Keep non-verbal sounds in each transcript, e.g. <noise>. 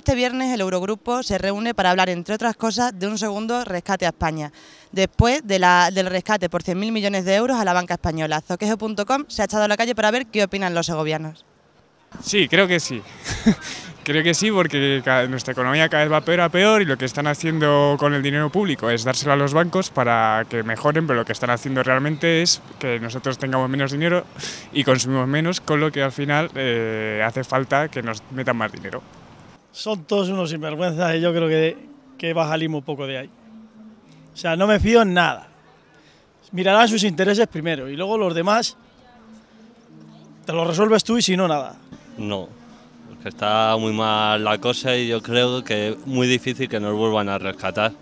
Este viernes el Eurogrupo se reúne para hablar, entre otras cosas, de un segundo rescate a España, después del rescate por 100.000 millones de euros a la banca española. Zoquejo.com se ha echado a la calle para ver qué opinan los segovianos. Sí, creo que sí. <laughs> creo que sí, porque nuestra economía cada vez va peor a peor y lo que están haciendo con el dinero público es dárselo a los bancos para que mejoren, pero lo que están haciendo realmente es que nosotros tengamos menos dinero y consumimos menos, con lo que al final eh, hace falta que nos metan más dinero son todos unos sinvergüenzas y yo creo que, que va a salir poco de ahí. O sea, no me fío en nada. Mirarán sus intereses primero y luego los demás te lo resuelves tú y si no, nada. No, porque está muy mal la cosa y yo creo que es muy difícil que nos vuelvan a rescatar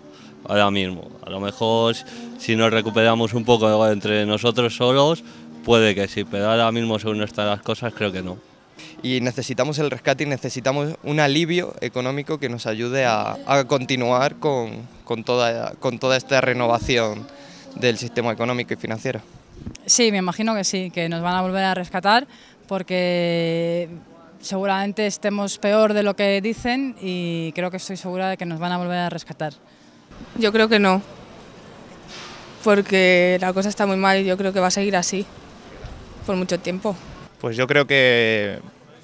ahora mismo. A lo mejor si nos recuperamos un poco entre nosotros solos, puede que sí, pero ahora mismo según están las cosas creo que no y necesitamos el rescate y necesitamos un alivio económico que nos ayude a, continuar con, toda, con toda esta renovación del sistema económico y financiero. Sí, me imagino que sí, que nos van a volver a rescatar porque seguramente estemos peor de lo que dicen y creo que estoy segura de que nos van a volver a rescatar. Yo creo que no, porque la cosa está muy mal y yo creo que va a seguir así por mucho tiempo. Pues yo creo que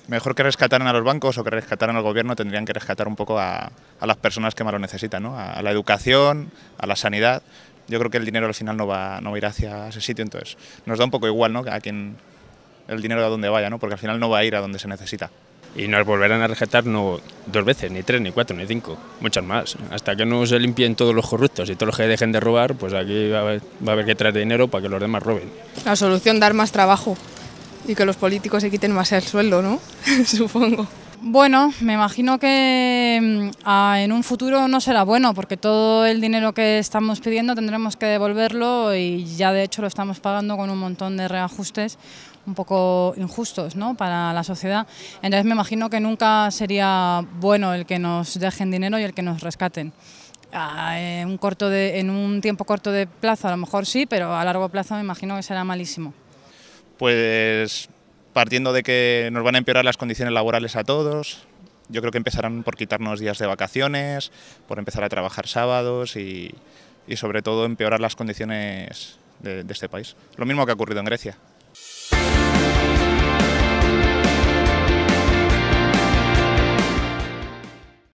mejor que rescataran a los bancos o que rescataran al gobierno, tendrían que rescatar un poco a, las personas que más lo necesitan, a, la educación, a la sanidad. Yo creo que el dinero al final no va, no a ir hacia ese sitio, entonces nos da un poco igual ¿no? a quien el dinero a donde vaya, ¿no? porque al final no va a ir a donde se necesita. Y nos volverán a rescatar no dos veces, ni tres, ni cuatro, ni cinco, muchas más. Hasta que no se limpien todos los corruptos y todos los que dejen de robar, pues aquí va a haber, que traer dinero para que los demás roben. La solución, dar más trabajo. Y que los políticos se quiten más el sueldo, ¿no? <laughs> Supongo. Bueno, me imagino que mm, en un futuro no será bueno, porque todo el dinero que estamos pidiendo tendremos que devolverlo y ya de hecho lo estamos pagando con un montón de reajustes un poco injustos ¿no? para la sociedad. Entonces me imagino que nunca sería bueno el que nos dejen dinero y el que nos rescaten. en, corto de, en un tiempo corto de plazo a lo mejor sí, pero a largo plazo me imagino que será malísimo. Pues partiendo de que nos van a empeorar las condiciones laborales a todos, yo creo que empezarán por quitarnos días de vacaciones, por empezar a trabajar sábados y, sobre todo empeorar las condiciones de este país. Lo mismo que ha ocurrido en Grecia.